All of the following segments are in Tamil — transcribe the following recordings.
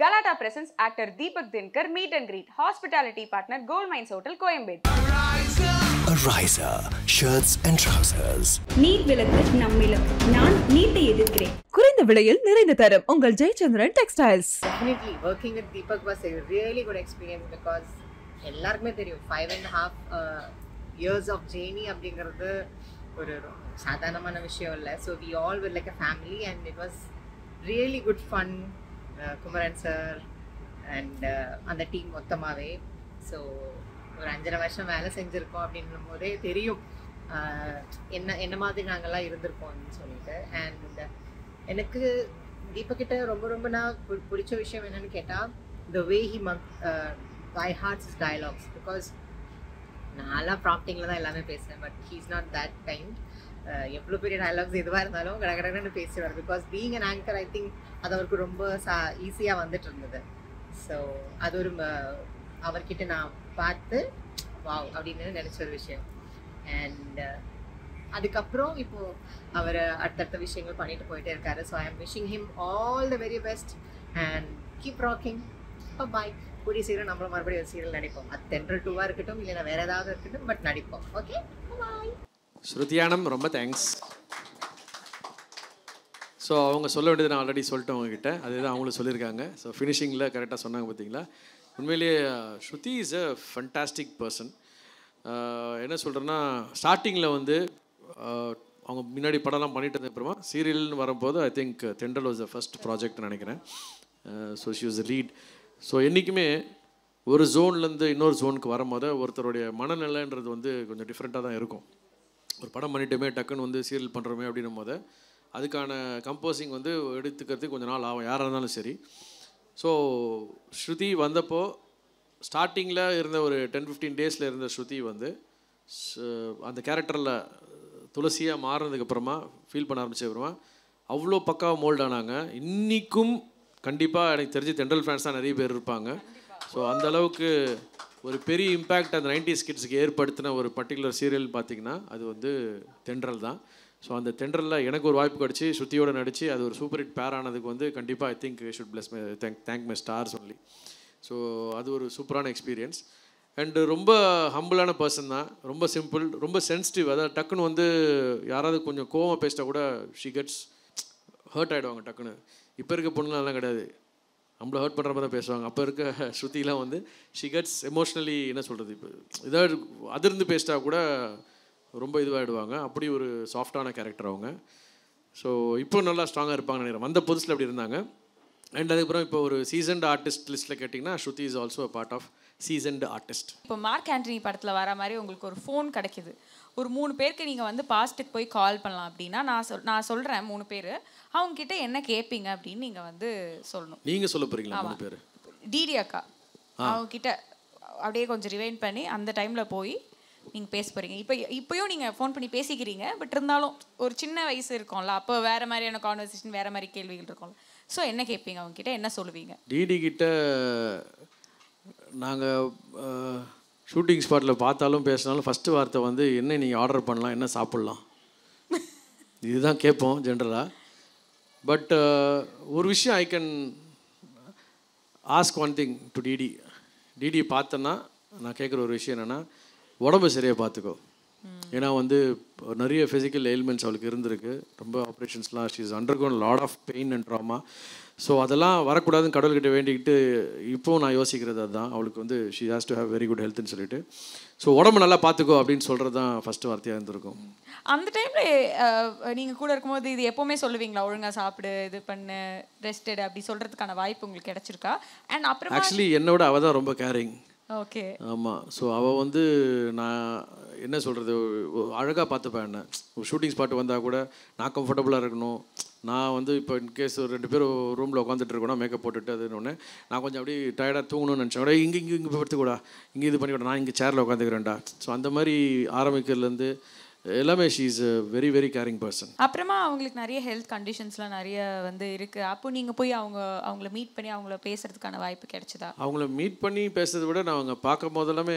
கலாட்டா presents actor Deepak Dinkar meet and greet hospitality partner gold mines hotel Koyambedu குறைந்த விலையில் நிறைந்த தரும் உங்கள் Jayachandran textiles definitely working with Deepak was a really good experience because எல்லாருக்குமே தெரியும் five and half years of journey அப்படிங்கிறது ஒரு சாதாரணமான விஷயம் இல்லை so we all with like a family and it was really good fun Kumaran sir and அந்த டீம் மொத்தமாகவே ஸோ ஒரு அஞ்சரை வருஷம் வேலை செஞ்சுருக்கோம் அப்படின்னும் போதே தெரியும் uh, என்ன என்ன மாதிரி நாங்கள்லாம் இருந்திருக்கோம்னு சொல்லிட்டு அண்ட் uh, எனக்கு தீபக்கிட்ட ரொம்ப ரொம்ப நான் பிடிச்ச விஷயம் என்னன்னு கேட்டால் the way he mug by hearts dialogues because நான்லாம் ப்ராப்டிங்கில் தான் எல்லாமே பேசுகிறேன் but he's not that kind எவ்வளோ பெரிய டைலாக்ஸ் எதுவாக இருந்தாலும் கடகடன்னு பேசிடுவார் because being an anchor I think அது அவருக்கு ரொம்ப சா ஈஸியாக வந்துட்டு இருந்தது ஸோ அது ஒரு அவர்கிட்ட நான் பார்த்து வாவ் அப்படின்னு நினச்ச ஒரு விஷயம் அண்ட் அதுக்கப்புறம் இப்போ அவர் அடுத்தடுத்த விஷயங்கள் பண்ணிட்டு போயிட்டே இருக்காரு so I am wishing him all the very best and keep rocking boy கூடிய சீரம் நம்மளும் மறுபடியும் ஒரு சீரியல் நடிப்போம் அது தென்றல் டூவாக இருக்கட்டும் இல்லைன்னா வேறு ஏதாவது இருக்கட்டும் பட் நடிப்போம் ஓகே பாய் ஸ்ருதியானம் ரொம்ப தேங்க்ஸ் ஸோ அவங்க சொல்ல வேண்டியது நான் ஆல்ரெடி சொல்லிட்டேன் அவங்ககிட்ட அதுதான் அவங்களும் சொல்லியிருக்காங்க ஸோ ஃபினிஷிங்கில் கரெக்டாக சொன்னாங்க பார்த்தீங்களா உண்மையிலேயே Shruthi is a fantastic person என்ன சொல்கிறேன்னா ஸ்டார்டிங்கில் வந்து அவங்க முன்னாடி படம்லாம் பண்ணிட்டு இருந்த அப்புறமா சீரியல்னு வரும்போது I think Thendral was the first ப்ராஜெக்ட்னு நினைக்கிறேன் so she was lead so என்றைக்குமே ஒரு ஜோன்லேருந்து இன்னொரு ஜோனுக்கு வரும்போது ஒருத்தருடைய மனநிலைன்றது வந்து கொஞ்சம் டிஃப்ரெண்ட்டாக தான் இருக்கும் ஒரு படம் பண்ணிட்டோமே டக்குன்னு வந்து சீரியல் பண்ணுறோமே அப்படின்னும் போது அதுக்கான கம்போசிங் வந்து எடுத்துக்கிறதுக்கு கொஞ்சம் நாள் ஆகும் யாராக இருந்தாலும் சரி ஸோ ஸ்ருதி வந்தப்போ ஸ்டார்டிங்கில் இருந்த ஒரு டென் ஃபிஃப்டீன் டேஸில் இருந்த ஸ்ருதி வந்து அந்த கேரக்டரில் துளசியாக மாறினதுக்கப்புறமா ஃபீல் பண்ண ஆரம்பிச்சதுக்கப்புறமா அவ்வளோ பக்காவாக மோல்ட் ஆனாங்க இன்றைக்கும் கண்டிப்பாக எனக்கு தெரிஞ்சு தென்றல் ஃபேன்ஸ் தான் நிறைய பேர் இருப்பாங்க ஸோ அந்த அளவுக்கு ஒரு பெரிய இம்பேக்ட் அந்த நைன்டிஸ் கிட்ஸுக்கு ஏற்படுத்தின ஒரு பர்டிகுலர் சீரியல் பார்த்திங்கன்னா அது வந்து தென்றல் தான் ஸோ அந்த தென்றலில் எனக்கு ஒரு வாய்ப்பு கிடச்சி ஸ்ருதியோடு நடித்து அது ஒரு சூப்பர் ஹிட் பேர் ஆனதுக்கு வந்து கண்டிப்பாக I think should plus my thank thank my stars only so அது ஒரு சூப்பரான எக்ஸ்பீரியன்ஸ் அண்டு ரொம்ப ஹம்பிளான பர்சன் தான் ரொம்ப சிம்பிள் ரொம்ப சென்சிட்டிவ் அதாவது டக்குன்னு வந்து யாராவது கொஞ்சம் கோவமாக பேசிட்டா கூட ஷி கெட்ஸ் ஹர்ட் ஆகிடுவாங்க டக்குன்னு இப்போ இருக்க பொண்ணுலாம் கிடையாது நம்மளை ஹர்ட் பண்ணுற மாதிரி பேசுவாங்க அப்போ இருக்க ஸ்ருதிலாம் வந்து ஷி கட்ஸ் எமோஷ்னலி என்ன சொல்கிறது இப்போ இதாக அதிர்ந்து பேசிட்டா கூட ரொம்ப இதுவாகிடுவாங்க அப்படி ஒரு சாஃப்டான கேரக்டர் அவங்க ஸோ இப்போ நல்லா ஸ்ட்ராங்காக இருப்பாங்க நினைக்கிறேன் வந்த புதுசில் அப்படி இருந்தாங்க அண்ட் அதுக்கப்புறம் இப்போ ஒரு சீசன்ட் ஆர்டிஸ்ட் லிஸ்ட்டில் கேட்டிங்கன்னா Shruthi is also a part of seasoned artist இப்போ மார்க் ஆண்டனி படத்தில் வர மாதிரி உங்களுக்கு ஒரு ஃபோன் கிடைக்கிது ஒரு மூணு பேருக்கு நீங்கள் வந்து பாஸ்ட்டுக்கு போய் கால் பண்ணலாம் அப்படின்னா நான் சொல் நான் சொல்கிறேன் மூணு பேர் அவங்கக்கிட்ட என்ன கேட்பீங்க அப்படின்னு நீங்கள் வந்து சொல்லணும் நீங்கள் சொல்ல போகிறீங்களா மூணு பேர் டிடி அக்கா அவங்கக்கிட்ட அப்படியே கொஞ்சம் ரிவைண்ட் பண்ணி அந்த டைமில் போய் நீங்கள் பேச போகிறீங்க இப்போ இப்போயும் நீங்கள் ஃபோன் பண்ணி பேசிக்கிறீங்க பட் இருந்தாலும் ஒரு சின்ன வயசு இருக்கும்ல அப்போ வேறு மாதிரியான கான்வர்சேஷன் வேறு மாதிரி கேள்விகள் இருக்கும்ல ஸோ என்ன கேட்பீங்க கிட்ட என்ன சொல்லுவீங்க டிடி கிட்ட நாங்கள் ஷூட்டிங் ஸ்பாட்டில் பார்த்தாலும் பேசினாலும் ஃபஸ்ட்டு வார்த்தை வந்து என்ன நீங்கள் ஆர்டர் பண்ணலாம் என்ன சாப்பிட்லாம் இதுதான் கேட்போம் ஜென்ரலாக பட் ஒரு விஷயம் I can ask one thing to DD DD பார்த்தேன்னா நான் கேட்குற ஒரு விஷயம் என்னென்னா உடம்பு சரியாக பார்த்துக்கோ ஏன்னா வந்து நிறைய ஃபிசிக்கல் எயில்மெண்ட்ஸ் அவளுக்கு இருந்திருக்கு ரொம்ப ஆப்ரேஷன்ஸ்லாம் she is undergone lot of pain and trauma so அதெல்லாம் வரக்கூடாதுன்னு கடவுள்கிட்ட வேண்டிக்கிட்டு இப்போவும் நான் யோசிக்கிறது அதுதான் அவளுக்கு வந்து she has to have very good ஹெல்த்னு சொல்லிட்டு ஸோ உடம்பு நல்லா பார்த்துக்கோ அப்படின்னு சொல்கிறது தான் ஃபஸ்ட்டு வார்த்தையாக இருந்திருக்கும் அந்த டைமில் நீங்கள் கூட இருக்கும்போது இது எப்போவுமே சொல்லுவீங்களா ஒழுங்காக சாப்பிடு இது பண்ணு ரெஸ்டடு அப்படி சொல்கிறதுக்கான வாய்ப்பு உங்களுக்கு கிடச்சிருக்கா அண்ட் அப்புறம் ஆக்சுவலி என்னோட அவள் தான் ரொம்ப கேரிங் ஓகே ஆமாம் ஸோ அவள் வந்து நான் என்ன சொல்கிறது அழகாக பார்த்துப்பேன் என்ன ஷூட்டிங் ஸ்பாட் வந்தால் கூட நான் கம்ஃபர்டபுளாக இருக்கணும் நான் வந்து இப்போ இன்கேஸ் ஒரு ரெண்டு பேர் ரூமில் உட்காந்துட்டு இருக்கணும் மேக்கப் போட்டுட்டு ஒன்று நான் கொஞ்சம் அப்படியே டயர்டாக தூங்கணும்னு நினச்சேன் இங்கே இங்கே இங்கே படுத்துக்கூடா இங்கே இது பண்ணிக்கூடா நான் இங்கே சேரில் உட்காந்துக்கிறேன்டா ஸோ அந்த மாதிரி ஆரம்பிக்கிறதுலேருந்து எல்லாமே she is a very very caring person அப்புறமா அவங்களுக்கு நிறைய ஹெல்த் கண்டிஷன்ஸ்லாம் நிறைய வந்து இருக்குது அப்போ நீங்கள் போய் அவங்க அவங்கள மீட் பண்ணி அவங்கள பேசுகிறதுக்கான வாய்ப்பு கிடைச்சதா அவங்கள மீட் பண்ணி பேசுறதை விட நான் அவங்க பார்க்கும் போதெல்லாமே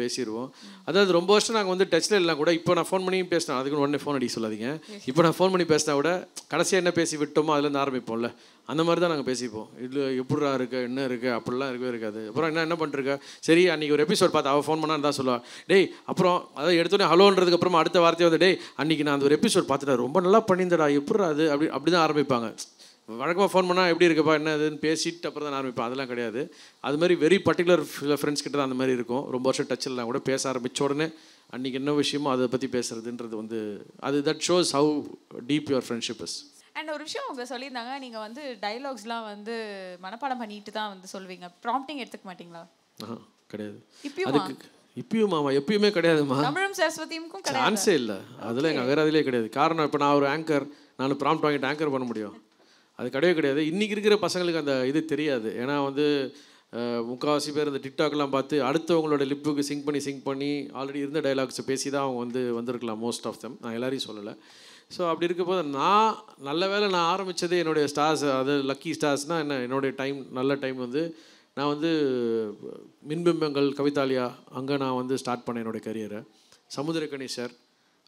பேசிடுவோம் அதாவது ரொம்ப வருஷம் நாங்கள் வந்து டச்சில் இல்லை கூட இப்போ நான் ஃபோன் பண்ணி பேசினேன் அதுக்கு உடனே ஃபோன் அடிக்க சொல்லாதீங்க இப்போ நான் ஃபோன் பண்ணி பேசினா கூட கடைசியாக என்ன பேசி விட்டோமோ அதுலேருந்து ஆரம்பிப்போம்ல அந்த மாதிரி தான் நாங்கள் பேசிப்போம் இல்லை எப்படிரா இருக்கு என்ன இருக்கு அப்படிலாம் இருக்கவே இருக்காது அப்புறம் என்ன என்ன பண்ணிருக்க சரி அன்றைக்கி ஒரு எபிசோட் பார்த்து அவள் ஃபோன் பண்ணால் இருந்தால் சொல்லுவாள் டேய் அப்புறம் அதை எடுத்தோடனே ஹலோன்றதுக்கு அப்புறமா அடுத்த வார்த்தையை வந்து டேய் அன்றைக்கி நான் அந்த ஒரு எபிசோட் பார்த்துட்டா ரொம்ப நல்லா பண்ணியிருந்தடா எப்படிரா அது அப்படி அப்படி தான் ஆரம்பிப்பாங்க வழக்கமாக ஃபோன் பண்ணால் எப்படி இருக்குப்பா என்ன இதுன்னு பேசிட்டு அப்புறம் தான் ஆரம்பிப்பேன் அதெல்லாம் கிடையாது அது மாதிரி வெரி பர்டிகுலர் ஃப்ரெண்ட்ஸ் கிட்ட தான் அந்த மாதிரி இருக்கும் ரொம்ப வருஷம் டச்சில்லாம் கூட பேச ஆரம்பித்த உடனே அன்றைக்கி என்ன விஷயமோ அதை பற்றி பேசுகிறதுன்றது வந்து அது that shows how deep your friendship is and ஒரு விஷயம் அவங்க சொல்லியிருந்தாங்க நீங்கள் வந்து டைலாக்ஸ்லாம் வந்து மனப்பாடம் பண்ணிட்டு தான் வந்து சொல்வீங்க ப்ராம்ப்டிங் எடுத்துக்க மாட்டிங்களா கிடையாது இப்பயும் இப்பயும் ஆமாம் எப்பயுமே கிடையாதுமா தமிழும் சரஸ்வதியும் சான்ஸே இல்லை அதில் எங்கள் அகராதிலே கிடையாது காரணம் இப்போ நான் ஒரு ஆங்கர் நான் ப்ராம்ப்ட் வாங்கிட்டு ஆங்கர் பண்ண முடியும் அது கிடையவே கிடையாது இன்றைக்கி இருக்கிற பசங்களுக்கு அந்த இது தெரியாது ஏன்னா வந்து முக்கால்வாசி பேர் இந்த டிக்டாக்லாம் பார்த்து அடுத்தவங்களோட லிப்புக்கு சிங்க் பண்ணி சிங்க் பண்ணி ஆல்ரெடி இருந்த டைலாக்ஸை பேசி தான் அவங்க வந்து வந்திருக்கலாம் மோஸ்ட் ஆஃப் தம் நான் எல்லாரையும் சொல்லலை ஸோ அப்படி இருக்கும்போது நான் நல்ல வேலை நான் ஆரம்பித்தது என்னுடைய ஸ்டார்ஸ் அது லக்கி ஸ்டார்ஸ்னால் என்ன என்னுடைய டைம் நல்ல டைம் வந்து நான் வந்து மின்பிம்பங்கள் கவிதாலியா அங்கே நான் வந்து ஸ்டார்ட் பண்ணேன் என்னுடைய கரியரை சமுதிர சார்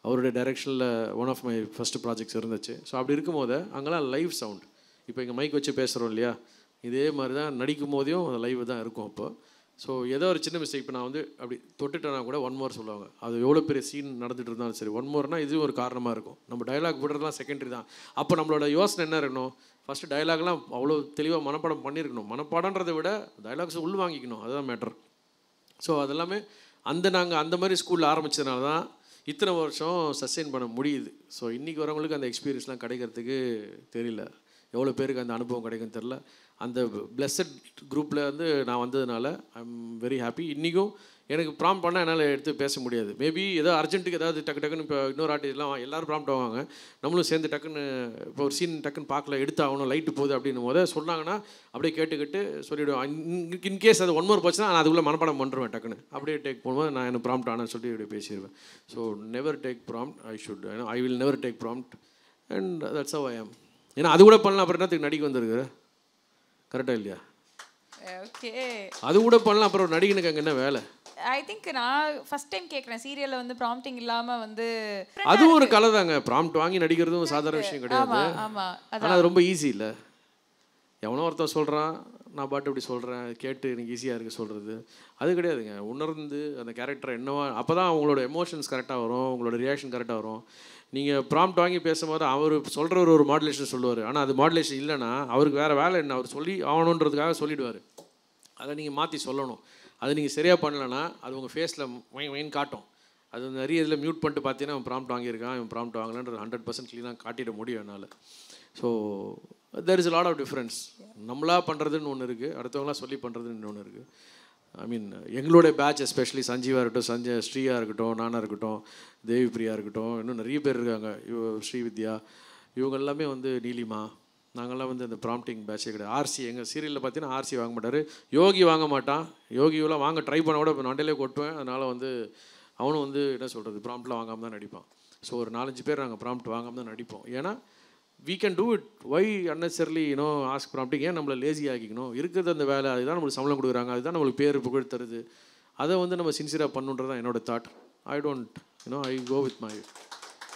அவருடைய டைரெக்ஷனில் one of my first projects இருந்துச்சு ஸோ அப்படி இருக்கும் போது அங்கெல்லாம் லைவ் சவுண்ட் இப்போ எங்கள் மைக் வச்சு பேசுகிறோம் இல்லையா இதே மாதிரி தான் நடிக்கும் போதையும் லைவ் தான் இருக்கும் அப்போது ஸோ ஏதோ ஒரு சின்ன மிஸ்டேக் இப்போ நான் வந்து அப்படி தொட்டுட்டேன்னா கூட ஒன் மோர் சொல்லுவாங்க அது எவ்வளோ பெரிய சீன் நடந்துகிட்டு இருந்தாலும் சரி ஒன் மோர்னா இதுவும் ஒரு காரணமாக இருக்கும் நம்ம டைலாக் விடுறதுலாம் செகண்டரி தான் அப்போ நம்மளோட யோசனை என்ன இருக்கணும் ஃபஸ்ட்டு டைலாக்லாம் அவ்வளோ தெளிவாக மனப்பாடம் பண்ணியிருக்கணும் மனப்பாடன்றதை விட டைலாக்ஸ் உள் வாங்கிக்கணும் அதுதான் மேட்டர் ஸோ அதெல்லாமே அந்த நாங்கள் அந்த மாதிரி ஸ்கூலில் ஆரம்பித்ததுனால தான் இத்தனை வருஷம் சஸ்டெயின் பண்ண முடியுது ஸோ இன்றைக்கி வரவங்களுக்கு அந்த எக்ஸ்பீரியன்ஸ்லாம் கிடைக்கிறதுக்கு தெரியல எவ்வளோ பேருக்கு அந்த அனுபவம் கிடைக்கும்னு தெரில அந்த பிளஸட் குரூப்பில் வந்து நான் வந்ததுனால ஐ எம் வெரி ஹாப்பி இன்றைக்கும் எனக்கு ப்ராம் பண்ணால் என்னால் எடுத்து பேச முடியாது மேபி ஏதோ அர்ஜென்ட்டுக்கு ஏதாவது டக்கு டக்குன்னு இப்போ இன்னொரு ஆர்டிஸ்ட்லாம் எல்லோரும் ப்ராம்ப்ட் ஆவாங்க நம்மளும் சேர்ந்து டக்குன்னு இப்போ ஒரு சீன் டக்குன்னு பார்க்கல எடுத்தாகணும் லைட்டு போகுது அப்படின்னு போது சொன்னாங்கன்னா அப்படியே கேட்டுக்கிட்டு சொல்லிவிடுவேன் இன்கேஸ் அது ஒன் போச்சுன்னா நான் அதுக்குள்ளே மனப்பாடம் பண்ணுறேன் டக்குன்னு அப்படியே டேக் போகும்போது நான் எனக்கு ப்ராம்ட் ஆனால் சொல்லி இப்படி பேசிடுவேன் so never take prompt I should I will never take prompt and that's I am ஏன்னா அது கூட பண்ணலாம் அப்புறம் அதுக்கு நடிக்க வந்திருக்கிறேன் கரெக்டா இல்லையா ஓகே அது கூட பண்ணலாம் அப்புறம் நடிகனுக்கு அங்கே என்ன வேலை ஐ திங்க் நான் ஃபர்ஸ்ட் டைம் கேட்குறேன் சீரியலில் வந்து ப்ராம்ப்டிங் இல்லாமல் வந்து அதுவும் ஒரு கலை தாங்க ப்ராம்ப்ட் வாங்கி நடிக்கிறதும் சாதாரண விஷயம் கிடையாது ஆமா ஆமா ஆனால் அது ரொம்ப ஈஸி இல்லை எவனோ ஒருத்தன் சொல்கிறான் நான் பாட்டு இப்படி சொல்கிறேன் கேட்டு எனக்கு ஈஸியாக இருக்குது சொல்கிறது அது கிடையாதுங்க உணர்ந்து அந்த கேரக்டர் என்னவா அப்போ தான் அவங்களோட எமோஷன்ஸ் கரெக்டாக வரும் உங்களோட ரியாக்ஷன் கரெக்டாக வரும் நீங்கள் ப்ராம்ப்ட் வாங்கி பேசும்போது அவர் சொல்கிறவர் ஒரு மாடுலேஷன் சொல்லுவார் ஆனால் அது மாடுலேஷன் இல்லைன்னா அவருக்கு வேறு வேலை என்ன அவர் சொல்லி ஆகணுன்றதுக்காக சொல்லிவிடுவார் அதை நீங்கள் மாற்றி சொல்லணும் அது நீங்கள் சரியாக பண்ணலைன்னா அது உங்கள் ஃபேஸில் வயின் வயின் காட்டும் அது நிறைய இதில் மியூட் பண்ணிட்டு பார்த்தீங்கன்னா அவன் ப்ராம்ப்ட் வாங்கியிருக்கான் இவன் ப்ராம்ப்ட் வாங்கலன்றது ஹண்ட்ரட் பர்சன்ட் க்ளீனாக காட்டிட முடியும் என்னால் so there is lot of difference நம்மளாக பண்ணுறதுன்னு ஒன்று இருக்குது அடுத்தவங்களாம் சொல்லி பண்ணுறதுன்னு ஒன்று இருக்குது ஐ மீன் எங்களுடைய பேட்ச் எஸ்பெஷலி சஞ்சீவாக இருக்கட்டும் சஞ்ச ஸ்ரீயாக இருக்கட்டும் நானாக இருக்கட்டும் தேவி பிரியா இருக்கட்டும் இன்னும் நிறைய பேர் இருக்காங்க ஸ்ரீவித்யா இவங்க எல்லாமே வந்து நீலிமா நாங்கள்லாம் வந்து அந்த ப்ராம்ப்டிங் பேட்சே கிடையாது ஆர்சி எங்கள் சீரியலில் பார்த்தீங்கன்னா ஆர்சி வாங்க மாட்டார் யோகி வாங்க மாட்டான் யோகியெல்லாம் வாங்க ட்ரை பண்ண கூட இப்போ நண்டையிலே கொட்டுவேன் அதனால் வந்து அவனும் வந்து என்ன சொல்கிறது ப்ராம்ப்டில் வாங்காமல் தான் நடிப்பான் ஸோ ஒரு நாலஞ்சு பேர் நாங்கள் ப்ராம்ப்ட் வாங்காமல் தான் நடிப்போம் ஏன்னா we can do it why unnecessarily you know ask prompting ஏன் நம்மளை லேசி ஆகிக்கணும் இருக்கிறது அந்த வேலை அதுதான் நம்மளுக்கு சம்பளம் கொடுக்குறாங்க அதுதான் நம்மளுக்கு பேர் புகழ் தருது அதை வந்து நம்ம சின்சியராக பண்ணுன்றது தான் என்னோடய thought I don't you know I go with my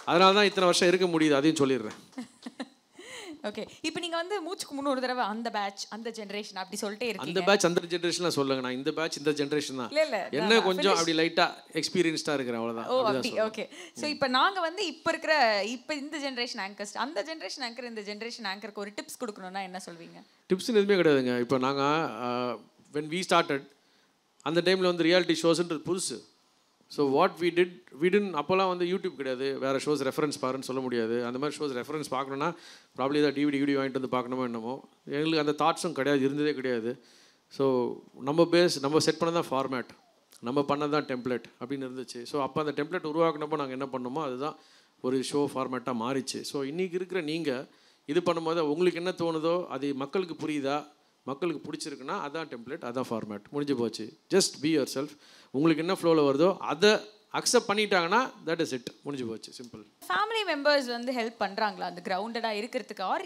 அதனால தான் இத்தனை வருஷம் இருக்க முடியுது அதையும் சொல்லிடுறேன் ஓகே இப்போ நீங்க வந்து மூச்சுக்கு முன்னொரு தடவை அந்த பேட்ச் அந்த ஜெனரேஷன் அப்படி சொல்லிட்டே இருக்கீங்க அந்த பேட்ச் அந்த ஜெனரேஷன்ல சொல்லுங்க நான் இந்த பேட்ச் இந்த ஜெனரேஷன் தான் இல்ல என்ன கொஞ்சம் அப்படி லைட்டா எக்ஸ்பீரியன்ஸ்டா இருக்கற அவ்வளவுதான் ஓ அப்படி ஓகே சோ இப்போ நாங்க வந்து இப்ப இருக்கிற இப்ப இந்த ஜெனரேஷன் ஆங்கர்ஸ் அந்த ஜெனரேஷன் ஆங்கர் இந்த ஜெனரேஷன் ஆங்கருக்கு ஒரு டிப்ஸ் கொடுக்கணும்னா என்ன சொல்வீங்க டிப்ஸ்னு எதுவுமே கிடையாதுங்க இப்போ நாங்க வென் வி ஸ்டார்டட் அந்த டைமில் வந்து ரியாலிட்டி ஷோஸ்ன்றது புதுசு so what we did we didn't அப்போல்லாம் வந்து யூடியூப் கிடையாது வேறு ஷோஸ் ரெஃபரன்ஸ் பாருன்னு சொல்ல முடியாது அந்த மாதிரி ஷோஸ் ரெஃபரன்ஸ் பார்க்கணுன்னா ப்ராப்ளி ஏதாவது டிவிடி வீடியோ வாங்கிட்டு வந்து பார்க்கணுமோ என்னமோ எங்களுக்கு அந்த தாட்ஸும் கிடையாது இருந்ததே கிடையாது ஸோ நம்ம பேஸ் நம்ம செட் பண்ண தான் ஃபார்மேட் நம்ம பண்ணது தான் டெம்ப்ளெட் அப்படின்னு இருந்துச்சு ஸோ அப்போ அந்த டெம்ப்ளெட் உருவாக்கினப்போ நாங்கள் என்ன பண்ணோமோ அதுதான் ஒரு ஷோ ஃபார்மேட்டாக மாறிச்சு ஸோ இன்றைக்கி இருக்கிற நீங்கள் இது பண்ணும்போது உங்களுக்கு என்ன தோணுதோ அது மக்களுக்கு புரியுதா மக்களுக்கு பிடிச்சிருக்குன்னா அதான் டெம்ப்ளேட் அதான் ஃபார்மேட் முடிஞ்சு போச்சு ஜஸ்ட் பி யுவர் செல்ஃப் உங்களுக்கு என்ன ஃப்ளோவில் வருதோ அதை அக்செப்ட் பண்ணிட்டாங்கன்னா தட் இஸ் இட் முடிஞ்சு போச்சு சிம்பிள் ஃபேமிலி மெம்பர்ஸ் வந்து ஹெல்ப் பண்ணுறாங்களா அந்த கிரவுண்டடாக இருக்கிறதுக்கு ஆர்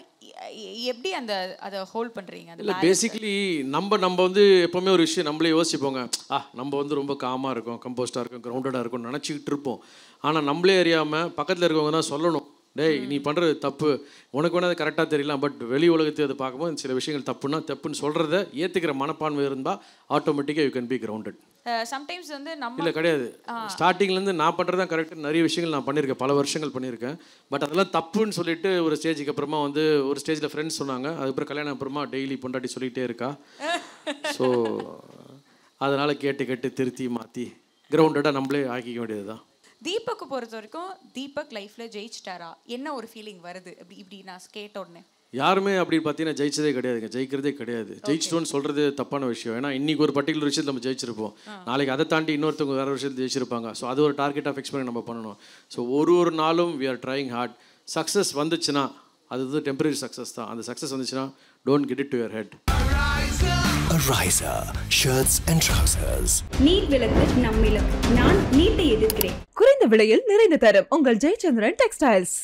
எப்படி அந்த அதை ஹோல்ட் பண்ணுறீங்க இல்லை பேசிக்கலி நம்ம நம்ம வந்து எப்போவுமே ஒரு விஷயம் நம்மளே யோசிப்போங்க ஆ நம்ம வந்து ரொம்ப காமாக இருக்கும் கம்போஸ்டாக இருக்கும் கிரவுண்டடாக இருக்கும்னு நினச்சிக்கிட்டு இருப்போம் ஆனால் நம்மளே அறியாமல் பக்கத்தில் இருக்கவங்க தான் சொல்லணும் டேய் நீ பண்ணுறது தப்பு உனக்கு வேணால் அது கரெக்டாக தெரியலாம் பட் வெளி உலகத்தை அது பார்க்கும்போது சில விஷயங்கள் தப்புன்னா தப்புன்னு சொல்கிறத ஏற்றுக்கிற மனப்பான்மை இருந்தால் ஆட்டோமேட்டிக்காக you can be grounded sometimes வந்து நம்ம இல்லை கிடையாது ஸ்டார்டிங்லேருந்து நான் பண்ணுறது தான் கரெக்டாக நிறைய விஷயங்கள் நான் பண்ணியிருக்கேன் பல வருஷங்கள் பண்ணியிருக்கேன் பட் அதெல்லாம் தப்புன்னு சொல்லிட்டு ஒரு ஸ்டேஜுக்கு அப்புறமா வந்து ஒரு ஸ்டேஜில் ஃப்ரெண்ட்ஸ் சொன்னாங்க அதுக்கப்புறம் கல்யாணம் அப்புறமா டெய்லி பொண்டாட்டி சொல்லிகிட்டே இருக்கா ஸோ அதனால் கேட்டு கேட்டு திருத்தி மாற்றி கிரவுண்டடாக நம்மளே ஆக்கிக்க வேண்டியது தான் தீபக்கு பொறுத்த வரைக்கும் தீபக் லைஃப்ல ஜெயிச்சிட்டாரா என்ன ஒரு ஃபீலிங் வருது இப்படி இப்படி நான் கேட்ட உடனே யாருமே அப்படி பார்த்தீங்கன்னா ஜெயிச்சதே கிடையாதுங்க ஜெயிக்கிறதே கிடையாது ஜெயிச்சிட்டோம்னு சொல்கிறது தப்பான விஷயம் ஏன்னா இன்னைக்கு ஒரு பர்டிகுலர் விஷயத்தில் நம்ம ஜெயிச்சிருப்போம் நாளைக்கு அதை தாண்டி இன்னொருத்தவங்க வேறு விஷயத்தில் ஜெயிச்சிருப்பாங்க ஸோ அது ஒரு டார்கெட் ஆஃப் எக்ஸ்பீரியன் நம்ம பண்ணணும் ஸோ ஒரு ஒரு நாளும் we are trying hard success வந்துச்சுன்னா அது வந்து டெம்பரரி சக்ஸஸ் தான் அந்த சக்ஸஸ் வந்துச்சுன்னா don't get it to your head riser shirts and trousers need விளக்கு நம்மிலும் நான் நீட்டை எதிர்க்கிறேன் குறைந்த விலையில் நிறைந்த தரும் உங்கள் ஜெயச்சந்திரன் டெக்ஸ்டைல்ஸ்